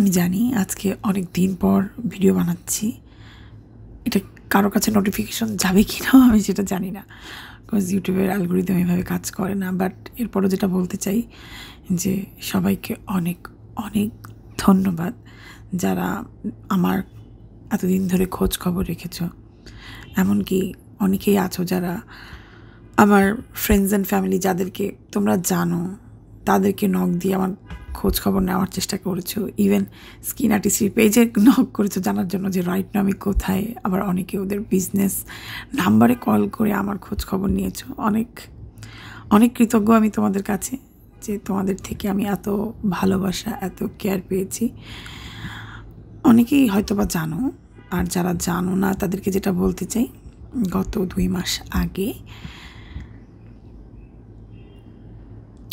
আমি জানি আজকে অনেক দিন পর ভিডিও বানাচ্ছি এটা কারো কাছে নোটিফিকেশন যাবে কি না আমি সেটা জানি না বিকজ ইউটিউবের অ্যালগোরিদম এভাবে কাজ করে না বাট এরপরও যেটা বলতে চাই যে সবাইকে অনেক অনেক ধন্যবাদ যারা আমার এতদিন ধরে খোঁজ খবর রেখেছ এমনকি অনেকেই আছো যারা আমার ফ্রেন্ডস অ্যান্ড ফ্যামিলি যাদেরকে তোমরা জানো তাদেরকে নখ দিয়ে আমার খোঁজ খবর নেওয়ার চেষ্টা করেছো ইভেন স্কিন আর্টিস্ট্রির পেজে নক করেছো জানার জন্য যে রাইট না আমি কোথায় আবার অনেকে ওদের বিজনেস নাম্বারে কল করে আমার খোঁজ খবর নিয়েছো অনেক অনেক কৃতজ্ঞ আমি তোমাদের কাছে যে তোমাদের থেকে আমি এত ভালোবাসা এত কেয়ার পেয়েছি অনেকেই হয়তো বা জানো আর যারা জানো না তাদেরকে যেটা বলতে চাই গত দুই মাস আগে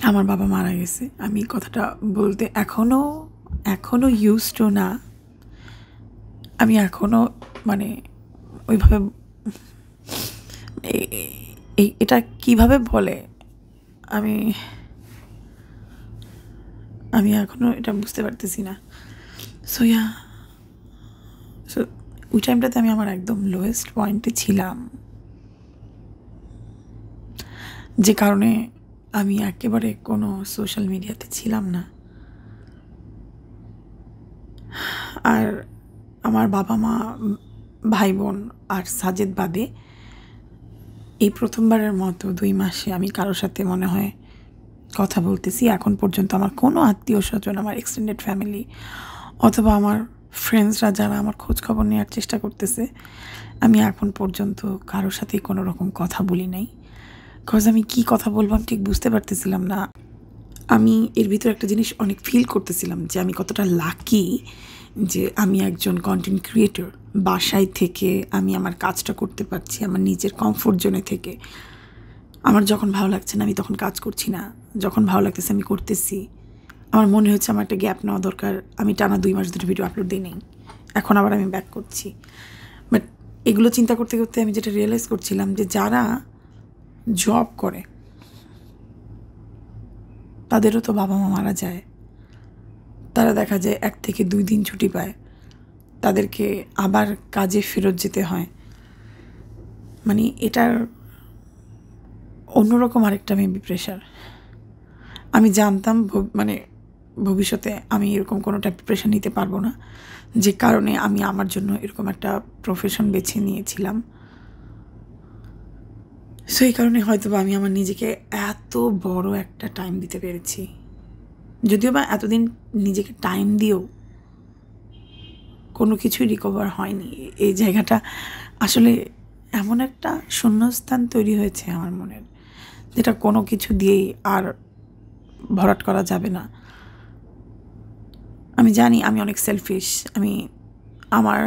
আমার বাবা মারা গেছে আমি কথাটা বলতে এখনও এখনও ইউজ টু না আমি এখনও মানে ওইভাবে এই এটা কিভাবে বলে আমি আমি এখনও এটা বুঝতে পারতেছি না সো ইয়া সো ওই টাইমটাতে আমি আমার একদম লোয়েস্ট পয়েন্টে ছিলাম যে কারণে আমি একেবারে কোনো সোশ্যাল মিডিয়াতে ছিলাম না আর আমার বাবা মা ভাই বোন আর সাজেদ বাদে এই প্রথমবারের মতো দুই মাসে আমি কারোর সাথে মনে হয় কথা বলতেছি এখন পর্যন্ত আমার কোনো আত্মীয় স্বজন আমার এক্সটেন্ডেড ফ্যামিলি অথবা আমার ফ্রেন্ডসরা যারা আমার খোঁজ খবর নেওয়ার চেষ্টা করতেছে আমি এখন পর্যন্ত কারোর সাথেই কোনো রকম কথা বলি নাই বিকজ আমি কি কথা বলবো আমি ঠিক বুঝতে পারতেছিলাম না আমি এর ভিতর একটা জিনিস অনেক ফিল করতেছিলাম যে আমি কতটা লাকি যে আমি একজন কন্টেন্ট ক্রিয়েটর বাসায় থেকে আমি আমার কাজটা করতে পারছি আমার নিজের কমফোর্ট জোনে থেকে আমার যখন ভালো লাগছে না আমি তখন কাজ করছি না যখন ভালো লাগতেছে আমি করতেছি আমার মনে হচ্ছে আমার একটা গ্যাপ নেওয়া দরকার আমি টানা দুই মাস ধরে ভিডিও আপলোড দিই নেই এখন আবার আমি ব্যাক করছি বাট এগুলো চিন্তা করতে করতে আমি যেটা রিয়েলাইজ করছিলাম যে যারা জব করে তাদেরও তো বাবা মা মারা যায় তারা দেখা যায় এক থেকে দুই দিন ছুটি পায় তাদেরকে আবার কাজে ফেরত যেতে হয় মানে এটার অন্যরকম আরেকটা মেবি প্রেশার আমি জানতাম মানে ভবিষ্যতে আমি এরকম কোনোটা প্রিপারেশান নিতে পারবো না যে কারণে আমি আমার জন্য এরকম একটা প্রফেশন বেছে নিয়েছিলাম সো এই কারণে হয়তো বা আমি আমার নিজেকে এত বড় একটা টাইম দিতে পেরেছি যদিও বা এতদিন নিজেকে টাইম দিয়েও কোনো কিছুই রিকভার হয়নি এই জায়গাটা আসলে এমন একটা শূন্যস্থান তৈরি হয়েছে আমার মনের যেটা কোনো কিছু দিয়েই আর ভরাট করা যাবে না আমি জানি আমি অনেক সেলফিশ আমি আমার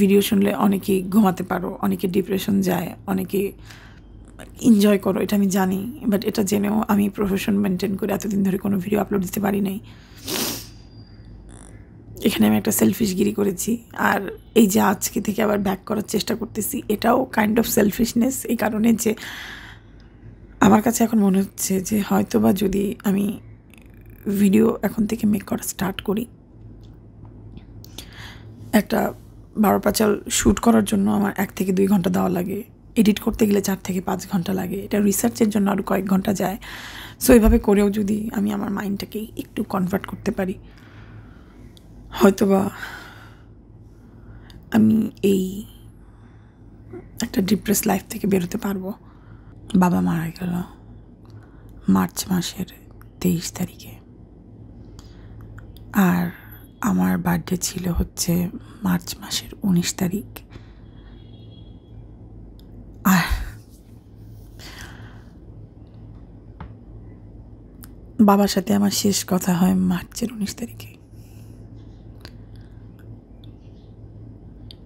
ভিডিও শুনলে অনেকে ঘুমাতে পারো অনেকে ডিপ্রেশন যায় অনেকে এনজয় করো এটা আমি জানি বাট এটা জেনেও আমি প্রফেশন মেনটেন করে এতদিন ধরে কোনো ভিডিও আপলোড দিতে পারি নাই এখানে আমি একটা সেলফিশ গিরি করেছি আর এই যে আজকে থেকে আবার ব্যাক করার চেষ্টা করতেছি এটাও কাইন্ড অফ সেলফিশনেস এই কারণে যে আমার কাছে এখন মনে হচ্ছে যে হয়তো বা যদি আমি ভিডিও এখন থেকে মেক করা স্টার্ট করি একটা বারো পাঁচাল শ্যুট করার জন্য আমার এক থেকে দুই ঘন্টা দেওয়া লাগে এডিট করতে গেলে চার থেকে পাঁচ ঘন্টা লাগে এটা রিসার্চের জন্য আরও কয়েক ঘন্টা যায় সো এভাবে করেও যদি আমি আমার মাইন্ডটাকে একটু কনভার্ট করতে পারি হয়তোবা আমি এই একটা ডিপ্রেস লাইফ থেকে বেরোতে পারবো বাবা মারা গেল মার্চ মাসের তেইশ তারিখে আর আমার বার্থডে ছিল হচ্ছে মার্চ মাসের উনিশ তারিখ আর বাবার সাথে আমার শেষ কথা হয় মার্চের উনিশ তারিখে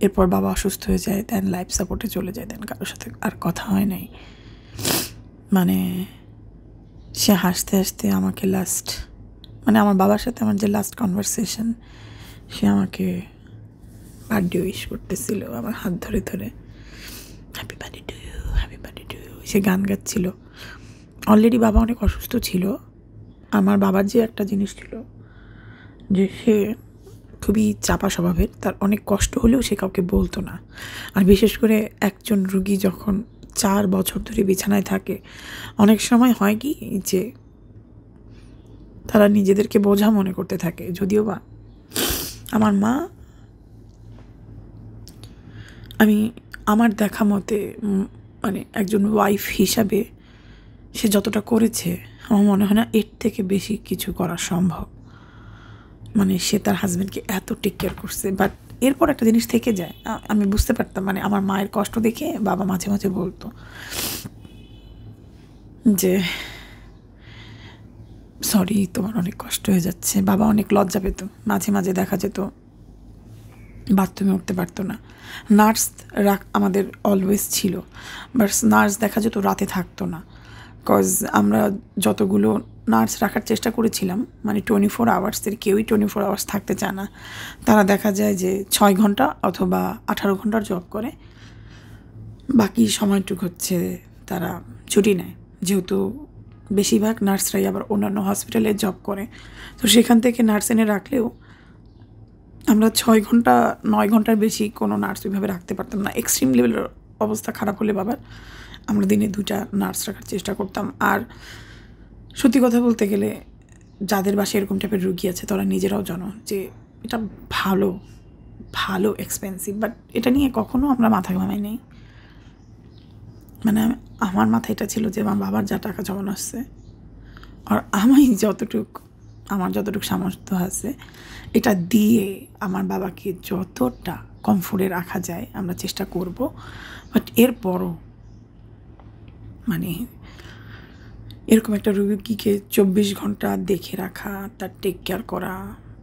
এরপর বাবা অসুস্থ হয়ে যায় দেন লাইফ সাপোর্টে চলে যায় দেন কারোর সাথে আর কথা হয় নাই মানে সে হাসতে হাসতে আমাকে লাস্ট মানে আমার বাবার সাথে আমার যে লাস্ট কনভারসেশন সে আমাকে বার্থডে উইশ করতেছিল আমার হাত ধরে ধরে happy birthday to you happy birthday to you সে গান গাচ্ছিল অলরেডি বাবা অনেক অসুস্থ ছিল আমার বাবার যে একটা জিনিস ছিল যে সে খুবই চাপা স্বভাবের তার অনেক কষ্ট হলেও সে কাউকে বলতো না আর বিশেষ করে একজন রুগী যখন চার বছর ধরে বিছানায় থাকে অনেক সময় হয় কি যে তারা নিজেদেরকে বোঝা মনে করতে থাকে যদিও বা আমার মা আমি আমার দেখা মতে মানে একজন ওয়াইফ হিসাবে সে যতটা করেছে আমার মনে হয় না এর থেকে বেশি কিছু করা সম্ভব মানে সে তার হাজব্যান্ডকে এত টেক কেয়ার করছে বাট এরপর একটা জিনিস থেকে যায় আমি বুঝতে পারতাম মানে আমার মায়ের কষ্ট দেখে বাবা মাঝে মাঝে বলতো যে সরি তোমার অনেক কষ্ট হয়ে যাচ্ছে বাবা অনেক লজ্জা পেত মাঝে মাঝে দেখা যেত বাথরুমে উঠতে পারতো না নার্স রাখ আমাদের অলওয়েজ ছিল বাট নার্স দেখা যেত রাতে থাকতো না কজ আমরা যতগুলো নার্স রাখার চেষ্টা করেছিলাম মানে টোয়েন্টি ফোর আওয়ার্সের কেউই টোয়েন্টি ফোর আওয়ার্স থাকতে চায় না তারা দেখা যায় যে ছয় ঘন্টা অথবা আঠারো ঘন্টার জব করে বাকি সময়টুকু হচ্ছে তারা ছুটি নেয় যেহেতু বেশিরভাগ নার্সরাই আবার অন্যান্য হসপিটালে জব করে তো সেখান থেকে নার্স এনে রাখলেও আমরা ছয় ঘন্টা নয় ঘন্টার বেশি কোনো নার্স ওইভাবে রাখতে পারতাম না এক্সট্রিম লেভেলের অবস্থা খারাপ হলে বাবার আমরা দিনে দুটা নার্স রাখার চেষ্টা করতাম আর সত্যি কথা বলতে গেলে যাদের বাসায় এরকম টাইপের রুগী আছে তারা নিজেরাও জানো যে এটা ভালো ভালো এক্সপেন্সিভ বাট এটা নিয়ে কখনো আমরা মাথা ঘামাই নেই মানে আমার মাথায় এটা ছিল যে আমার বাবার যা টাকা জমানো আসছে আর আমি যতটুকু আমার যতটুকু সামর্থ্য আছে এটা দিয়ে আমার বাবাকে যতটা কমফোর্টে রাখা যায় আমরা চেষ্টা করব বাট এরপরও মানে এরকম একটা রুগীকে চব্বিশ ঘন্টা দেখে রাখা তার টেক কেয়ার করা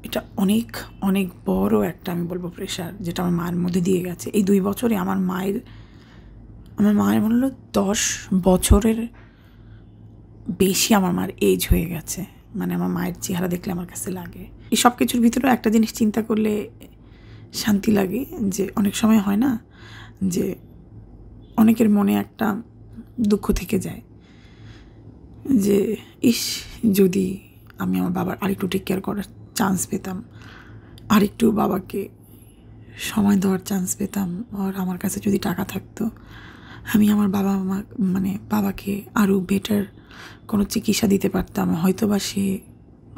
এটা অনেক অনেক বড় একটা আমি বলবো প্রেশার যেটা আমার মায়ের মধ্যে দিয়ে গেছে এই দুই বছরে আমার মায়ের আমার মায়ের মনে হলো দশ বছরের বেশি আমার মার এজ হয়ে গেছে মানে আমার মায়ের চেহারা দেখলে আমার কাছে লাগে এই সব কিছুর ভিতরেও একটা জিনিস চিন্তা করলে শান্তি লাগে যে অনেক সময় হয় না যে অনেকের মনে একটা দুঃখ থেকে যায় যে ইস যদি আমি আমার বাবার আরেকটু টেক কেয়ার করার চান্স পেতাম আরেকটু বাবাকে সময় দেওয়ার চান্স পেতাম আর আমার কাছে যদি টাকা থাকতো আমি আমার বাবা মা মানে বাবাকে আরও বেটার কোনো চিকিৎসা দিতে পারতাম হয়তো বা সে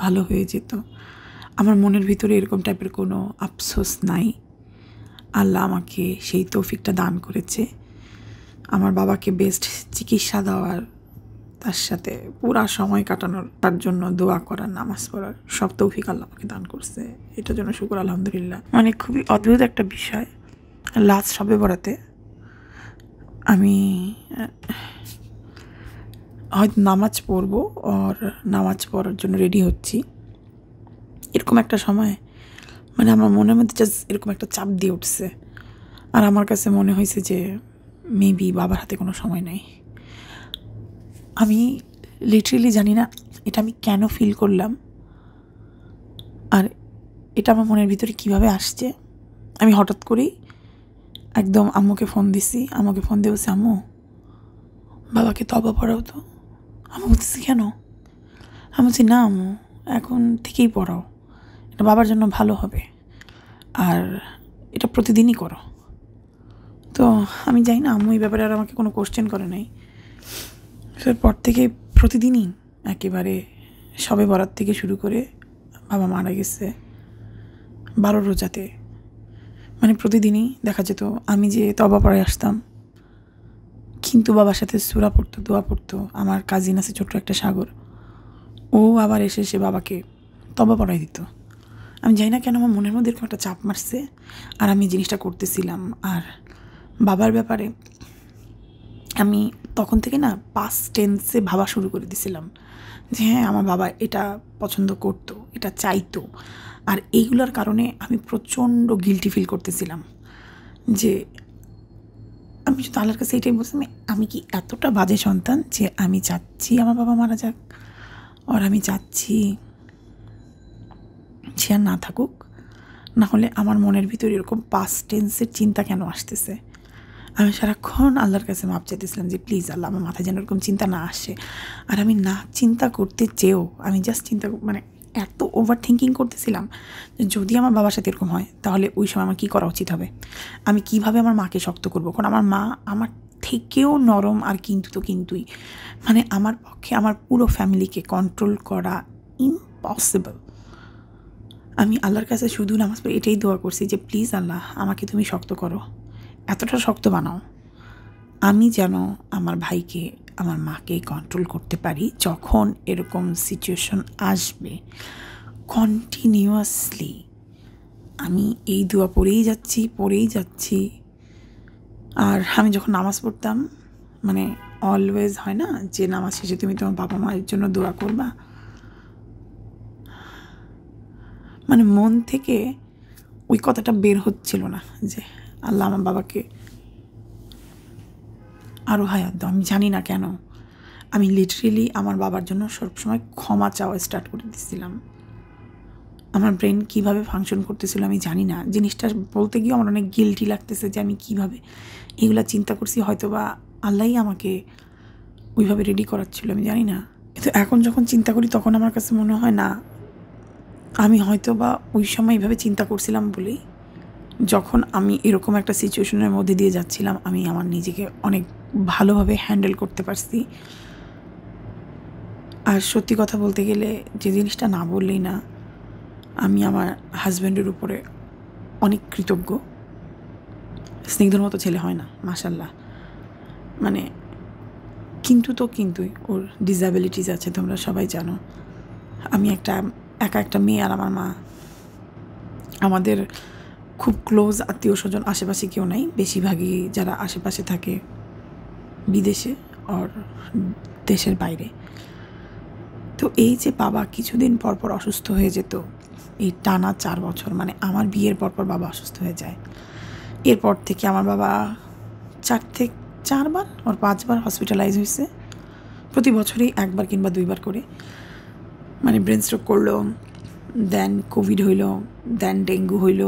ভালো হয়ে যেত আমার মনের ভিতরে এরকম টাইপের কোনো আফসোস নাই আল্লাহ আমাকে সেই তৌফিকটা দান করেছে আমার বাবাকে বেস্ট চিকিৎসা দেওয়ার তার সাথে পুরা সময় কাটানোর তার জন্য দোয়া করার নামাজ পড়ার সব তৌফিক আল্লাহ আমাকে দান করছে এটার জন্য শুকুর আলহামদুলিল্লাহ মানে খুবই অদ্ভুত একটা বিষয় লাস্ট সবে বড়াতে আমি হয়তো নামাজ পড়বো আর নামাজ পড়ার জন্য রেডি হচ্ছি এরকম একটা সময় মানে আমার মনের মধ্যে জাস্ট এরকম একটা চাপ দিয়ে উঠছে আর আমার কাছে মনে হয়েছে যে মেবি বাবার হাতে কোনো সময় নেই আমি লিটারেলি জানি না এটা আমি কেন ফিল করলাম আর এটা আমার মনের ভিতরে কিভাবে আসছে আমি হঠাৎ করেই একদম আম্মুকে ফোন দিছি আম্মুকে ফোন দিয়ে বলছি আম্মু বাবাকে তবা পড়াও তো আম্মু বলতেছি কেন আমি বলছি না আম্মু এখন থেকেই পড়াও এটা বাবার জন্য ভালো হবে আর এটা প্রতিদিনই করো তো আমি জানি না আম্মু এই ব্যাপারে আর আমাকে কোনো কোশ্চেন করে নাই পর থেকে প্রতিদিনই একেবারে সবে বরাত থেকে শুরু করে বাবা মারা গেছে বারো রোজাতে মানে প্রতিদিনই দেখা যেত আমি যে তবা পড়ে আসতাম কিন্তু বাবার সাথে সুরা পড়তো দোয়া পড়তো আমার কাজিন আছে ছোট্ট একটা সাগর ও আবার এসে সে বাবাকে তবা পড়াই দিত আমি জানি না কেন আমার মনের মধ্যে এরকম একটা চাপ মারছে আর আমি জিনিসটা করতেছিলাম আর বাবার ব্যাপারে আমি তখন থেকে না পাস টেন্সে ভাবা শুরু করে দিছিলাম যে হ্যাঁ আমার বাবা এটা পছন্দ করতো এটা চাইতো আর এইগুলোর কারণে আমি প্রচণ্ড গিলটি ফিল করতেছিলাম যে আমি শুধু আল্লাহর কাছে এটাই বলছিলাম আমি কি এতটা বাজে সন্তান যে আমি চাচ্ছি আমার বাবা মারা যাক আর আমি চাচ্ছি সে আর না থাকুক না হলে আমার মনের ভিতরে এরকম পাস্ট টেন্সের চিন্তা কেন আসতেছে আমি সারাক্ষণ আল্লাহর কাছে মাপ চাইতেছিলাম যে প্লিজ আল্লাহ আমার মাথায় যেন এরকম চিন্তা না আসে আর আমি না চিন্তা করতে চেয়েও আমি জাস্ট চিন্তা মানে এত ওভার থিঙ্কিং করতেছিলাম যদি আমার বাবার সাথে এরকম হয় তাহলে ওই সময় আমার কী করা উচিত হবে আমি কিভাবে আমার মাকে শক্ত করবো কারণ আমার মা আমার থেকেও নরম আর কিন্তু তো কিন্তুই মানে আমার পক্ষে আমার পুরো ফ্যামিলিকে কন্ট্রোল করা ইম্পসিবল আমি আল্লাহর কাছে শুধু নামাজ পড়ে এটাই দোয়া করছি যে প্লিজ আল্লাহ আমাকে তুমি শক্ত করো এতটা শক্ত বানাও আমি যেন আমার ভাইকে আমার মাকে কন্ট্রোল করতে পারি যখন এরকম সিচুয়েশন আসবে কন্টিনিউয়াসলি আমি এই দুয়া পড়েই যাচ্ছি পড়েই যাচ্ছি আর আমি যখন নামাজ পড়তাম মানে অলওয়েজ হয় না যে নামাজ শেষে তুমি তোমার বাবা মায়ের জন্য দোয়া করবা মানে মন থেকে ওই কথাটা বের হচ্ছিল না যে আল্লাহ আমার বাবাকে আরও হায় দাও আমি জানি না কেন আমি লিটারেলি আমার বাবার জন্য সবসময় ক্ষমা চাওয়া স্টার্ট করে দিয়েছিলাম আমার ব্রেন কিভাবে ফাংশন করতেছিল আমি জানি না জিনিসটা বলতে গিয়ে আমার অনেক গিলটি লাগতেছে যে আমি কিভাবে এগুলো চিন্তা করছি হয়তো বা আল্লাহ আমাকে ওইভাবে রেডি করাচ্ছিল আমি জানি না কিন্তু এখন যখন চিন্তা করি তখন আমার কাছে মনে হয় না আমি হয়তো বা ওই সময় এইভাবে চিন্তা করছিলাম বলেই যখন আমি এরকম একটা সিচুয়েশনের মধ্যে দিয়ে যাচ্ছিলাম আমি আমার নিজেকে অনেক ভালোভাবে হ্যান্ডেল করতে পারছি আর সত্যি কথা বলতে গেলে যে জিনিসটা না বললেই না আমি আমার হাজব্যান্ডের উপরে অনেক কৃতজ্ঞ স্নিগ্ধর মতো ছেলে হয় না মাসাল্লাহ মানে কিন্তু তো কিন্তুই ওর ডিসাবিলিটিস আছে তোমরা সবাই জানো আমি একটা একা একটা মেয়ে আর আমার মা আমাদের খুব ক্লোজ আত্মীয় স্বজন আশেপাশে কেউ নাই বেশিরভাগই যারা আশেপাশে থাকে বিদেশে আর দেশের বাইরে তো এই যে বাবা কিছুদিন পরপর অসুস্থ হয়ে যেত এই টানা চার বছর মানে আমার বিয়ের পরপর বাবা অসুস্থ হয়ে যায় এরপর থেকে আমার বাবা চার থেকে চারবার ওর পাঁচবার হসপিটালাইজ হয়েছে প্রতি বছরই একবার কিংবা দুইবার করে মানে ব্রেন স্ট্রোক করলো দেন কোভিড হইল দেন ডেঙ্গু হইল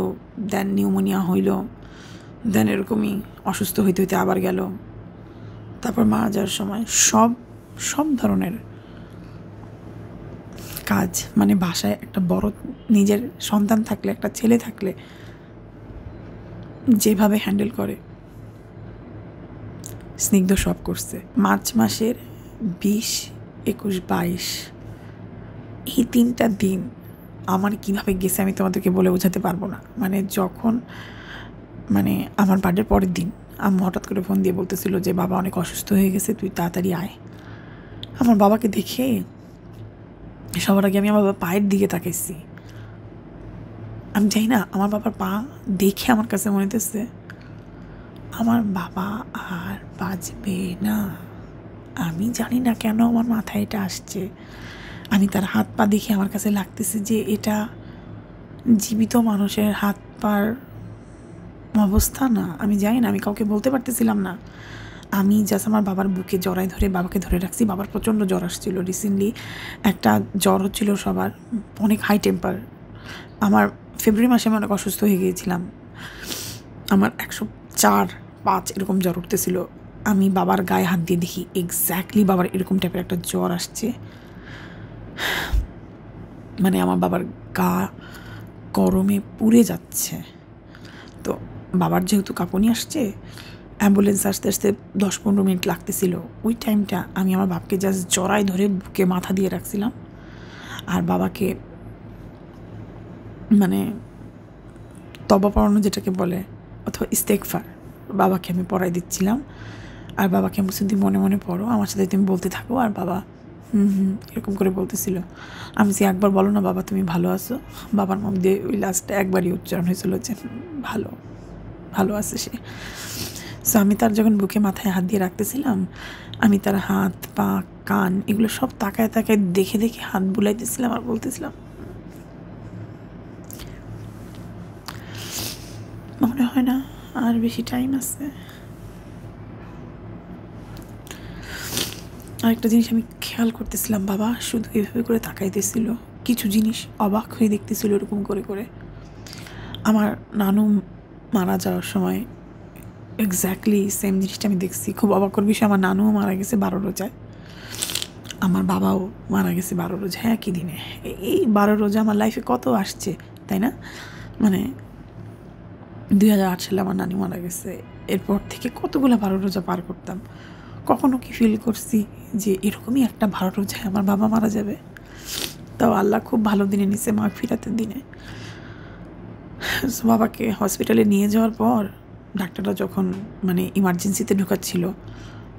দেন নিউমোনিয়া হইল দেন এরকমই অসুস্থ হইতে হইতে আবার গেল তারপর মারা যাওয়ার সময় সব সব ধরনের কাজ মানে বাসায় একটা বড় নিজের সন্তান থাকলে একটা ছেলে থাকলে যেভাবে হ্যান্ডেল করে স্নিগ্ধ সব করছে মার্চ মাসের বিশ একুশ বাইশ এই তিনটা দিন আমার কীভাবে গেছে আমি তোমাদেরকে বলে বোঝাতে পারবো না মানে যখন মানে আমার বার্থডের পরের দিন আমি হঠাৎ করে ফোন দিয়ে বলতেছিল যে বাবা অনেক অসুস্থ হয়ে গেছে তুই তাড়াতাড়ি আয় আমার বাবাকে দেখে সবার আগে আমি আমার বাবা পায়ের দিকে তাকাইছি আমি জানি না আমার বাবার পা দেখে আমার কাছে মনে হতেছে আমার বাবা আর বাঁচবে না আমি জানি না কেন আমার মাথায় এটা আসছে আমি তার হাত পা দেখে আমার কাছে লাগতেছে যে এটা জীবিত মানুষের হাত পার অবস্থা না আমি জানি না আমি কাউকে বলতে পারতেছিলাম না আমি জাস্ট আমার বাবার বুকে জড়াই ধরে বাবাকে ধরে রাখছি বাবার প্রচণ্ড জ্বর আসছিল রিসেন্টলি একটা জ্বর হচ্ছিল সবার অনেক হাই টেম্পার আমার ফেব্রুয়ারি মাসে আমি অনেক অসুস্থ হয়ে গিয়েছিলাম আমার একশো চার পাঁচ এরকম জ্বর উঠতেছিল আমি বাবার গায়ে হাত দিয়ে দেখি এক্স্যাক্টলি বাবার এরকম টাইপের একটা জ্বর আসছে মানে আমার বাবার গা গরমে পুড়ে যাচ্ছে তো বাবার যেহেতু কাঁপুনি আসছে অ্যাম্বুলেন্স আসতে আসতে দশ পনেরো মিনিট লাগতেছিল ওই টাইমটা আমি আমার বাপকে জাস্ট জড়াই ধরে বুকে মাথা দিয়ে রাখছিলাম আর বাবাকে মানে তবা পড়ানো যেটাকে বলে অথবা ইস্তেকফার বাবাকে আমি পড়াই দিচ্ছিলাম আর বাবাকে আমি বলছি মনে মনে পড়ো আমার সাথে তুমি বলতে থাকো আর বাবা হুম হুম এরকম করে বলতেছিল আমি যে একবার বলো না বাবা তুমি ভালো আছো বাবার মধ্যে ওই লাস্টে একবারই উচ্চারণ হয়েছিল যে ভালো ভালো আছে সে সো আমি তার যখন বুকে মাথায় হাত দিয়ে রাখতেছিলাম আমি তার হাত পা কান এগুলো সব তাকায় তাকায় দেখে দেখে হাত বুলাইতেছিলাম আর বলতেছিলাম মনে হয় না আর বেশি টাইম আছে আর একটা জিনিস আমি খেয়াল করতেছিলাম বাবা শুধু এভাবে করে তাকাইতেছিল কিছু জিনিস অবাক হয়ে দেখতেছিল এরকম করে করে আমার নানু মারা যাওয়ার সময় এক্স্যাক্টলি সেম জিনিসটা আমি দেখছি খুব অবাক করবি আমার নানুও মারা গেছে বারো রোজায় আমার বাবাও মারা গেছে বারো রোজা হ্যাঁ একই দিনে এই বারো রোজা আমার লাইফে কত আসছে তাই না মানে দুই হাজার আট সালে আমার নানি মারা গেছে এরপর থেকে কতগুলো বারো রোজা পার করতাম কখনো কি ফিল করছি যে এরকমই একটা ভালো রোজায় আমার বাবা মারা যাবে তাও আল্লাহ খুব ভালো দিনে নিছে মা ফিরাতের দিনে বাবাকে হসপিটালে নিয়ে যাওয়ার পর ডাক্তাররা যখন মানে ইমার্জেন্সিতে ঢুকাচ্ছিল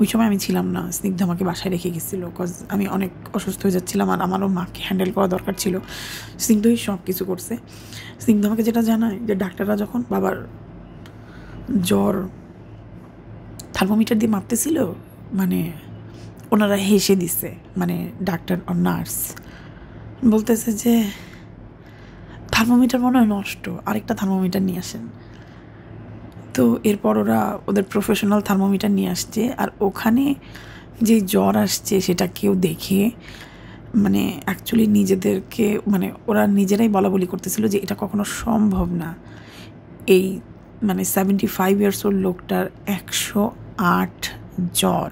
ওই সময় আমি ছিলাম না স্নিগ্ধ আমাকে বাসায় রেখে গেছিলো কজ আমি অনেক অসুস্থ হয়ে যাচ্ছিলাম আর আমারও মাকে হ্যান্ডেল করা দরকার ছিল স্নিগ্ধই সব কিছু করছে স্নিগ্ধ আমাকে যেটা জানায় যে ডাক্তাররা যখন বাবার জ্বর থার্মোমিটার দিয়ে মারতেছিল মানে ওনারা হেসে দিছে মানে ডাক্তার ও নার্স বলতেছে যে থার্মোমিটার মনে হয় নষ্ট আরেকটা থার্মোমিটার নিয়ে আসেন তো এরপর ওরা ওদের প্রফেশনাল থার্মোমিটার নিয়ে আসছে আর ওখানে যে জ্বর আসছে সেটা কেউ দেখে মানে অ্যাকচুয়ালি নিজেদেরকে মানে ওরা নিজেরাই বলা বলি করতেছিল যে এটা কখনো সম্ভব না এই মানে সেভেন্টি ফাইভ ইয়ার্স ওর লোকটার একশো আট জ্বর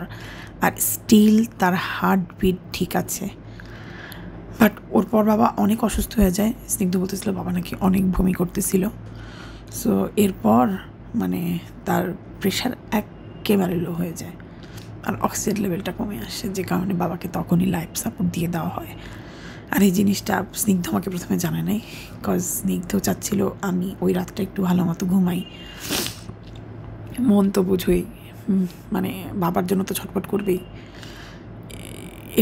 আর স্টিল তার হার্টবিট ঠিক আছে বাট ওর পর বাবা অনেক অসুস্থ হয়ে যায় স্নিগ্ধ বলতেছিল বাবা নাকি অনেক ভূমি করতেছিল সো এরপর মানে তার প্রেশার একেবারে লো হয়ে যায় আর অক্সিজেন লেভেলটা কমে আসে যে কারণে বাবাকে তখনই লাইফ সাপোর্ট দিয়ে দেওয়া হয় আর এই জিনিসটা স্নিগ্ধ আমাকে প্রথমে জানে নাই বিকজ স্নিগ্ধ চাচ্ছিল আমি ওই রাতটা একটু ভালো মতো ঘুমাই মন তো বুঝোই মানে বাবার জন্য তো ছটফট করবেই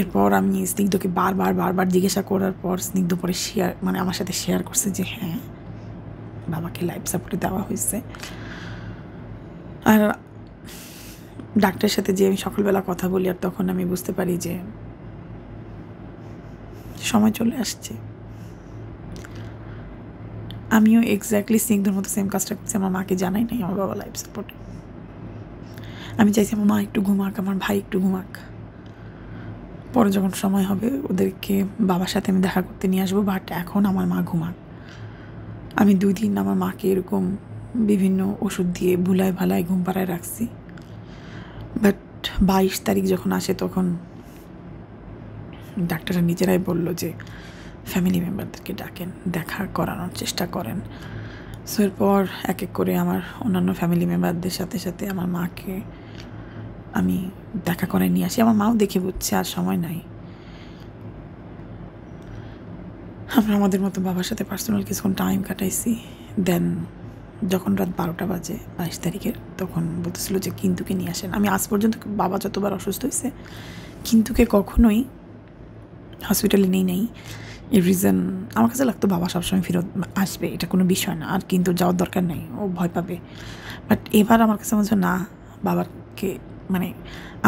এরপর আমি স্নিগ্ধকে বারবার বারবার জিজ্ঞাসা করার পর স্নিগ্ধ পরে শেয়ার মানে আমার সাথে শেয়ার করছে যে হ্যাঁ বাবাকে লাইফ সাপোর্টে দেওয়া হয়েছে আর ডাক্তারের সাথে যে আমি সকালবেলা কথা বলি আর তখন আমি বুঝতে পারি যে সময় চলে আসছে আমিও এক্স্যাক্টলি স্নিগ্ধর মতো সেম কাজটা করছি আমার মাকে জানাই নাই আমার বাবা লাইফ সাপোর্টে আমি চাইছি আমার মা একটু ঘুমাক আমার ভাই একটু ঘুমাক পরে যখন সময় হবে ওদেরকে বাবার সাথে আমি দেখা করতে নিয়ে আসবো বাট এখন আমার মা ঘুমাক আমি দুই দিন আমার মাকে এরকম বিভিন্ন ওষুধ দিয়ে ভুলায় ভালায় ঘুম পাড়ায় রাখছি বাট বাইশ তারিখ যখন আসে তখন ডাক্তাররা নিজেরাই বলল যে ফ্যামিলি মেম্বারদেরকে ডাকেন দেখা করানোর চেষ্টা করেন সো এরপর এক এক করে আমার অন্যান্য ফ্যামিলি মেম্বারদের সাথে সাথে আমার মাকে আমি দেখা করে নিয়ে আসি আমার মাও দেখে বুঝছে আর সময় নাই আমরা আমাদের মতো বাবার সাথে পার্সোনাল কিছুক্ষণ টাইম কাটাইছি দেন যখন রাত বারোটা বাজে বাইশ তারিখের তখন বলতেছিল যে কিন্তুকে নিয়ে আসেন আমি আজ পর্যন্ত বাবা যতবার অসুস্থ হয়েছে কিন্তুকে কখনোই হসপিটালে নেই নেই এর রিজন আমার কাছে লাগতো বাবা সবসময় ফেরত আসবে এটা কোনো বিষয় না আর কিন্তু যাওয়ার দরকার নেই ও ভয় পাবে বাট এবার আমার কাছে মনে না বাবাকে মানে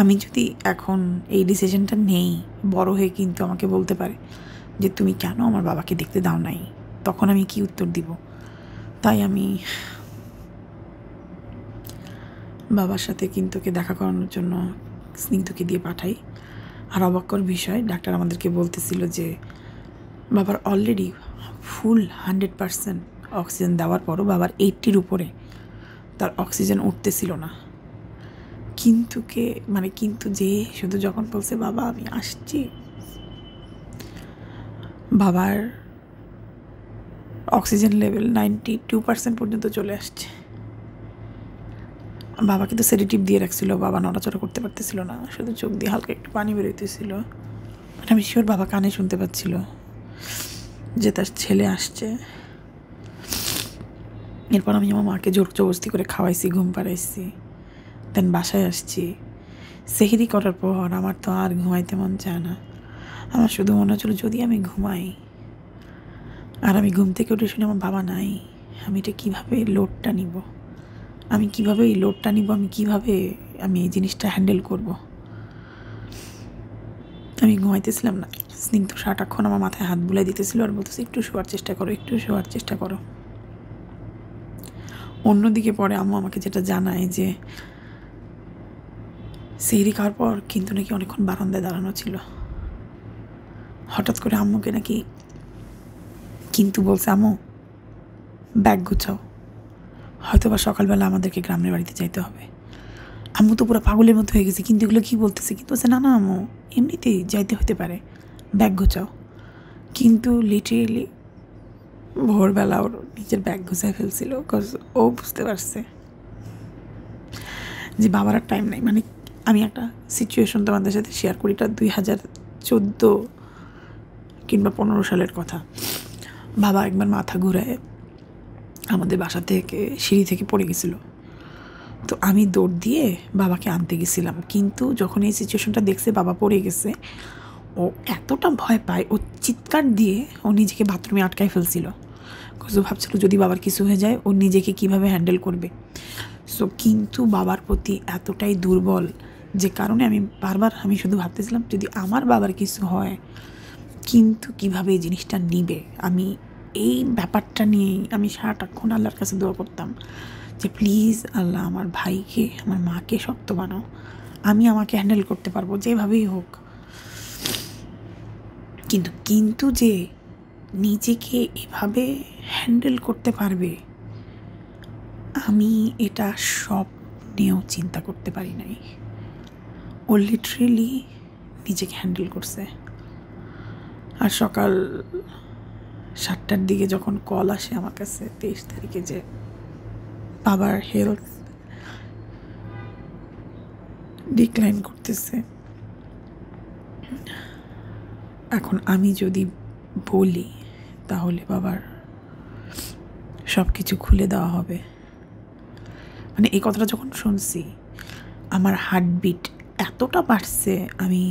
আমি যদি এখন এই ডিসিশনটা নেই বড় হয়ে কিন্তু আমাকে বলতে পারে যে তুমি কেন আমার বাবাকে দেখতে দাও নাই তখন আমি কি উত্তর দিব তাই আমি বাবার সাথে কিন্তুকে দেখা করানোর জন্য স্নিগ্ধকে দিয়ে পাঠাই আর অবাক্যর বিষয় ডাক্তার আমাদেরকে বলতেছিল যে বাবার already full hundred percent oxygen দেওয়ার পরও বাবার এইটটির উপরে তার অক্সিজেন উঠতেছিল না কিন্তুকে মানে কিন্তু যে শুধু যখন বলছে বাবা আমি আসছি বাবার oxygen level ninety two percent পর্যন্ত চলে আসছে বাবাকে তো সেডিটিভ দিয়ে রাখছিল বাবা নড়াচড়া করতে পারতেছিল না শুধু চোখ দিয়ে হালকা একটু পানি বেরোতেছিল মানে আমি শিওর বাবা কানে শুনতে পাচ্ছিল যে তার ছেলে আসছে এরপর আমি আমার মাকে জোর চবস্তি করে খাওয়াইছি ঘুম পাড়াইছি দেন বাসায় আসছি সেহিরি করার পর আমার তো আর ঘুমাইতে মন চায় না আমার শুধু মনে হচ্ছিল যদি আমি ঘুমাই আর আমি ঘুম থেকে উঠে শুনে আমার বাবা নাই আমি এটা কীভাবে লোডটা নিব আমি কিভাবে এই লোডটা নিব আমি কিভাবে আমি এই জিনিসটা হ্যান্ডেল করব আমি ঘুমাইতেছিলাম না স্নিগ্ধ সাটাক্ষণ আমার মাথায় হাত বুলাই দিতেছিল আর বলতেছি একটু শোয়ার চেষ্টা করো একটু শোয়ার চেষ্টা করো অন্যদিকে পরে আম্মু আমাকে যেটা জানায় যে সিঁড়ি খাওয়ার পর কিন্তু নাকি অনেকক্ষণ বারান্দায় দাঁড়ানো ছিল হঠাৎ করে আম্মুকে নাকি কিন্তু বলছে আম্মু ব্যাগ গুছাও হয়তো বা সকালবেলা আমাদেরকে গ্রামের বাড়িতে যাইতে হবে আম্মু তো পুরো পাগলের মতো হয়ে গেছে কিন্তু এগুলো কী বলতেছে কিন্তু বলছে না না আম্মু এমনিতেই যাইতে হতে পারে ব্যাগ গুছাও কিন্তু লিটারেলি ভোরবেলা ওর নিজের ব্যাগ গুছায় ফেলছিল বিকজ ও বুঝতে পারছে যে বাবার আর টাইম নাই মানে আমি একটা সিচুয়েশন তোমাদের সাথে শেয়ার করি এটা দুই হাজার চোদ্দো কিংবা পনেরো সালের কথা বাবা একবার মাথা ঘুরায় আমাদের বাসা থেকে সিঁড়ি থেকে পড়ে গেছিলো তো আমি দৌড় দিয়ে বাবাকে আনতে গেছিলাম কিন্তু যখন এই সিচুয়েশনটা দেখছে বাবা পড়ে গেছে ও এতটা ভয় পায় ও চিৎকার দিয়ে ও নিজেকে বাথরুমে আটকায় ফেলছিল কজু ভাবছিল যদি বাবার কিছু হয়ে যায় ও নিজেকে কিভাবে হ্যান্ডেল করবে সো কিন্তু বাবার প্রতি এতটাই দুর্বল যে কারণে আমি বারবার আমি শুধু ভাবতেছিলাম যদি আমার বাবার কিছু হয় কিন্তু কিভাবে এই জিনিসটা নিবে আমি এই ব্যাপারটা নিয়েই আমি সারাটাক্ষণ আল্লাহর কাছে দোয়া করতাম যে প্লিজ আল্লাহ আমার ভাইকে আমার মাকে শক্ত বানাও আমি আমাকে হ্যান্ডেল করতে পারবো যেভাবেই হোক কিন্তু কিন্তু যে নিজেকে এভাবে হ্যান্ডেল করতে পারবে আমি এটা স্বপ্নেও চিন্তা করতে পারি নাই ও লিটারেলি নিজেকে হ্যান্ডেল করছে আর সকাল সাতটার দিকে যখন কল আসে আমার কাছে তেইশ তারিখে যে বাবার হেলথ ডিক্লাইন করতেছে এখন আমি যদি বলি তাহলে বাবার সব কিছু খুলে দেওয়া হবে মানে এই কথাটা যখন শুনছি আমার হার্টবিট এতটা বাড়ছে আমি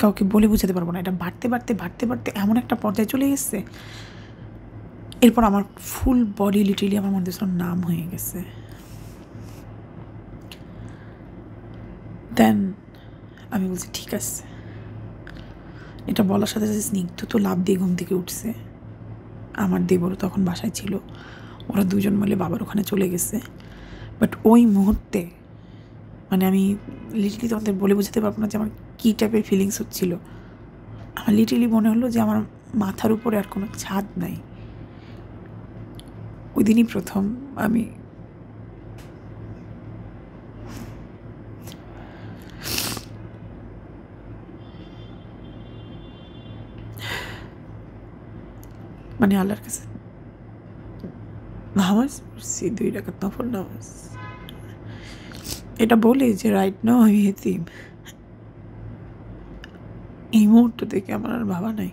কাউকে বলে বুঝাতে পারবো না এটা বাড়তে বাড়তে বাড়তে বাড়তে এমন একটা পর্যায়ে চলে এসছে এরপর আমার ফুল বডি লিটারলি আমার মধ্যে নাম হয়ে গেছে দেন আমি বলছি ঠিক আছে এটা বলার সাথে সাথে স্নিগ্ধ তো লাভ দিয়ে ঘুম থেকে উঠছে আমার দেবরও তখন বাসায় ছিল ওরা দুজন মিলে বাবার ওখানে চলে গেছে বাট ওই মুহূর্তে মানে আমি লিটারলি তোমাদের বলে বোঝাতে পারবো না যে আমার কী টাইপের ফিলিংস হচ্ছিলো আমার লিটারলি মনে হলো যে আমার মাথার উপরে আর কোনো ছাদ নাই ওই দিনই প্রথম আমি মানে আল্লাহর কাছে নামাজ পড়ছি দুই রাখাত নফল নামাজ এটা বলি যে রাইট নো আমি হেতিম এই মুহূর্ত থেকে আমার আর ভাবা নাই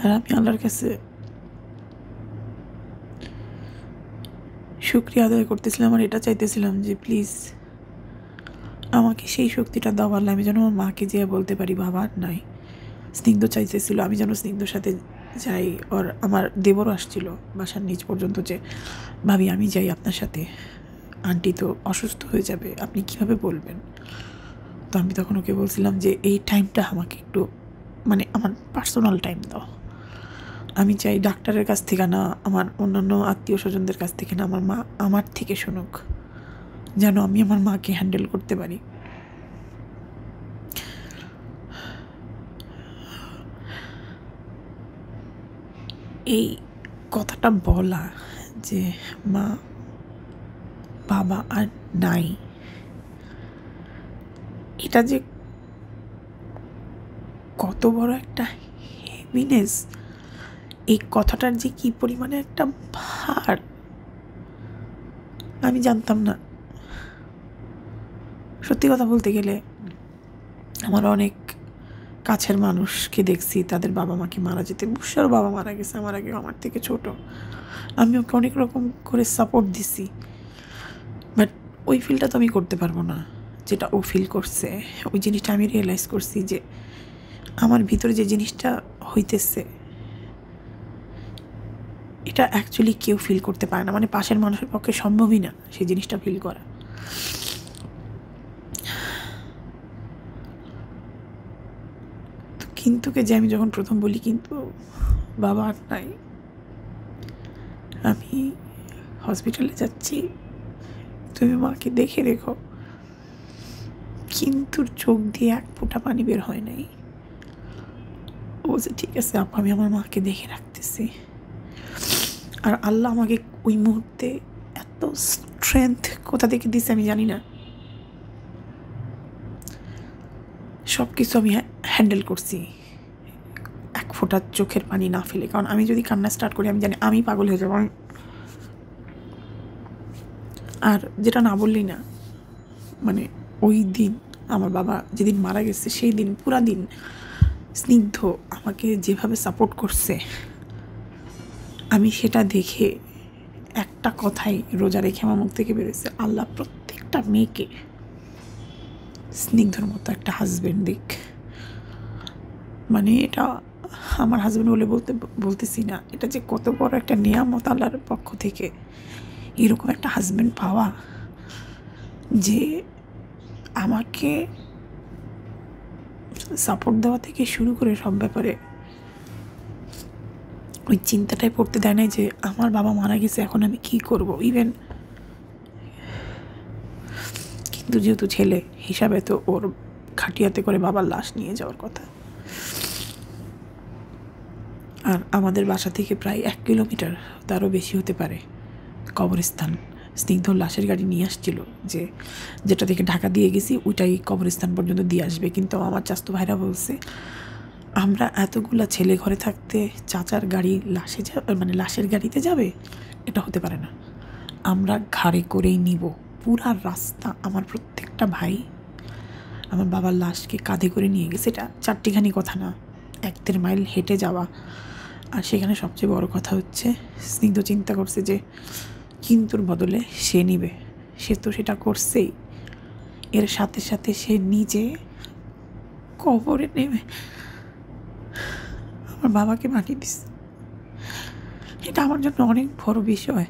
আর আমি আল্লাহর কাছে শুক্রিয়া আদায় করতেছিলাম আর এটা চাইতেছিলাম যে প্লিজ আমাকে সেই শক্তিটা দাও আল্লাহ আমি যেন আমার মাকে যেয়ে বলতে পারি বাবার আর নাই স্নিগ্ধ চাইতেছিল আমি যেন স্নিগ্ধর সাথে যাই ওর আমার দেবরও আসছিল বাসার নিচ পর্যন্ত যে ভাবি আমি যাই আপনার সাথে আন্টি তো অসুস্থ হয়ে যাবে আপনি কিভাবে বলবেন তো আমি তখন ওকে বলছিলাম যে এই টাইমটা আমাকে একটু মানে আমার পার্সোনাল টাইম দাও আমি চাই ডাক্তারের কাছ থেকে না আমার অন্যান্য আত্মীয় স্বজনদের কাছ থেকে না আমার মা আমার থেকে শুনুক যেন আমি আমার মাকে হ্যান্ডেল করতে পারি এই কথাটা বলা যে মা বাবা আর নাই এটা যে কত বড় একটা হেভিনেস এই কথাটার যে কী পরিমাণে একটা ভার আমি জানতাম না সত্যি কথা বলতে গেলে আমার অনেক কাছের মানুষকে দেখছি তাদের বাবা মাকে মারা যেতে বুসারও বাবা মারা গেছে আমার আগে আমার থেকে ছোট আমি ওকে অনেক রকম করে সাপোর্ট দিছি বাট ওই ফিলটা তো আমি করতে পারবো না যেটা ও ফিল করছে ওই জিনিসটা আমি রিয়েলাইজ করছি যে আমার ভিতরে যে জিনিসটা হইতেছে এটা অ্যাকচুয়ালি কেউ ফিল করতে পারে না মানে পাশের মানুষের পক্ষে সম্ভবই না সেই জিনিসটা ফিল করা কিন্তুকে যে আমি যখন প্রথম বলি কিন্তু বাবা আর নাই আমি হসপিটালে যাচ্ছি তুমি মাকে দেখে দেখো কিন্তুর চোখ দিয়ে এক ফোঁটা পানি বের হয় নাই ও যে ঠিক আছে আপা আমি আমার মাকে দেখে রাখতেছি আর আল্লাহ আমাকে ওই মুহূর্তে এত স্ট্রেংথ কোথা থেকে দিছে আমি জানি না সব কিছু আমি হ্যান্ডেল করছি এক ফোঁটা চোখের পানি না ফেলে কারণ আমি যদি কান্না স্টার্ট করি আমি জানি আমি পাগল হয়ে যাব আর যেটা না বললেই না মানে ওই দিন আমার বাবা যেদিন মারা গেছে সেই দিন পুরা দিন স্নিগ্ধ আমাকে যেভাবে সাপোর্ট করছে আমি সেটা দেখে একটা কথাই রোজা রেখে আমার মুখ থেকে বেরোচ্ছে আল্লাহ প্রত্যেকটা মেয়েকে স্নিগ্ধর মতো একটা হাজবেন্ড দিক মানে এটা আমার হাজব্যান্ড বলে বলতে বলতেছি না এটা যে কত বড় একটা নিয়ামত আল্লাহর পক্ষ থেকে এরকম একটা হাজব্যান্ড পাওয়া যে আমাকে সাপোর্ট দেওয়া থেকে শুরু করে সব ব্যাপারে ওই চিন্তাটাই পড়তে দেয় না যে আমার বাবা মারা গেছে এখন আমি কি করব ইভেন কিন্তু যেহেতু ছেলে হিসাবে তো ওর খাটিয়াতে করে বাবার লাশ নিয়ে যাওয়ার কথা আর আমাদের বাসা থেকে প্রায় এক কিলোমিটার তারও বেশি হতে পারে কবরস্থান স্নিগ্ধ লাশের গাড়ি নিয়ে আসছিল যে যেটা থেকে ঢাকা দিয়ে গেছি ওইটাই কবরস্থান পর্যন্ত দিয়ে আসবে কিন্তু আমার চাস্ত ভাইরা বলছে আমরা এতগুলা ছেলে ঘরে থাকতে চাচার গাড়ি লাশে যা মানে লাশের গাড়িতে যাবে এটা হতে পারে না আমরা ঘাড়ে করেই নিব পুরা রাস্তা আমার প্রত্যেকটা ভাই আমার বাবার লাশকে কাঁধে করে নিয়ে গেছে এটা চারটিখানি কথা না এক দেড় মাইল হেঁটে যাওয়া আর সেখানে সবচেয়ে বড় কথা হচ্ছে স্নিগ্ধ চিন্তা করছে যে কিন্তুর বদলে সে নিবে সে তো সেটা করছেই এর সাথে সাথে সে নিজে কবরে নেবে আমার বাবাকে মাটি দিস এটা আমার জন্য অনেক বড় বিষয়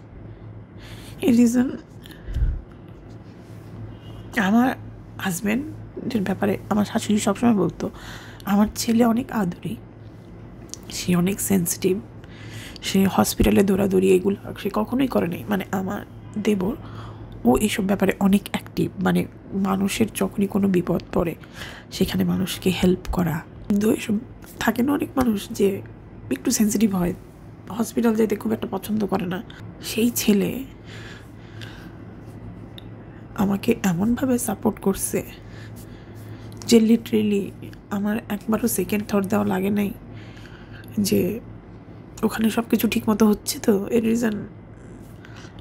এর রিজন আমার হাজব্যান্ডের ব্যাপারে আমার শাশুড়ি সবসময় বলতো আমার ছেলে অনেক আদরী সে অনেক সেন্সিটিভ সে হসপিটালে দৌড়াদৌড়ি এগুলো সে কখনোই করে নেই মানে আমার দেবর ও এইসব ব্যাপারে অনেক অ্যাক্টিভ মানে মানুষের যখনই কোনো বিপদ পড়ে সেখানে মানুষকে হেল্প করা কিন্তু এসব থাকে না অনেক মানুষ যে একটু সেন্সিটিভ হয় হসপিটাল যেতে খুব একটা পছন্দ করে না সেই ছেলে আমাকে এমনভাবে সাপোর্ট করছে যে লিটারেলি আমার একবারও সেকেন্ড থট দেওয়া লাগে নাই যে ওখানে সব কিছু ঠিকমতো হচ্ছে তো এর রিজন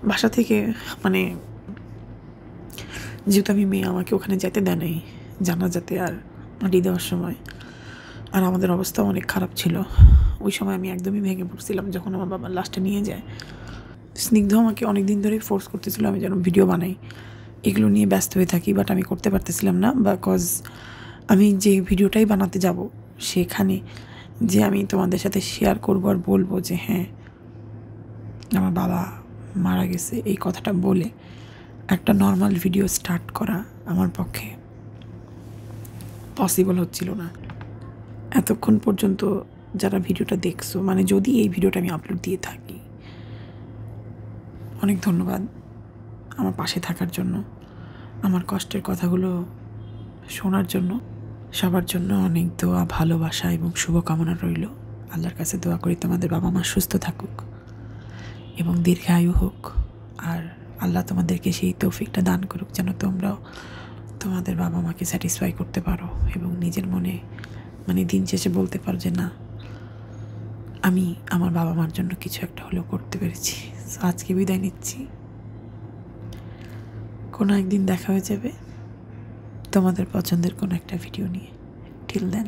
বাসা থেকে মানে যেহেতু আমি মেয়ে আমাকে ওখানে যেতে দেয় নাই জানা যাতে আর মাটি দেওয়ার সময় আর আমাদের অবস্থা অনেক খারাপ ছিল ওই সময় আমি একদমই ভেঙে পড়ছিলাম যখন আমার বাবা লাস্টে নিয়ে যায় স্নিগ্ধ আমাকে অনেক দিন ধরেই ফোর্স করতেছিল আমি যেন ভিডিও বানাই এগুলো নিয়ে ব্যস্ত হয়ে থাকি বাট আমি করতে পারতেছিলাম না বিকজ আমি যে ভিডিওটাই বানাতে যাব সেখানে যে আমি তোমাদের সাথে শেয়ার করবো আর বলবো যে হ্যাঁ আমার বাবা মারা গেছে এই কথাটা বলে একটা নর্মাল ভিডিও স্টার্ট করা আমার পক্ষে পসিবল হচ্ছিল না এতক্ষণ পর্যন্ত যারা ভিডিওটা দেখছো মানে যদি এই ভিডিওটা আমি আপলোড দিয়ে থাকি অনেক ধন্যবাদ আমার পাশে থাকার জন্য আমার কষ্টের কথাগুলো শোনার জন্য সবার জন্য অনেক দোয়া ভালোবাসা এবং শুভকামনা রইল আল্লাহর কাছে দোয়া করি তোমাদের বাবা মা সুস্থ থাকুক এবং দীর্ঘায়ু হোক আর আল্লাহ তোমাদেরকে সেই তৌফিকটা দান করুক যেন তোমরাও তোমাদের বাবা মাকে স্যাটিসফাই করতে পারো এবং নিজের মনে মানে দিন শেষে বলতে পারো যে না আমি আমার বাবা মার জন্য কিছু একটা হলেও করতে পেরেছি আজকে বিদায় নিচ্ছি কোনো একদিন দেখা হয়ে যাবে তোমাদের পছন্দের কোনো একটা ভিডিও নিয়ে টিল দেন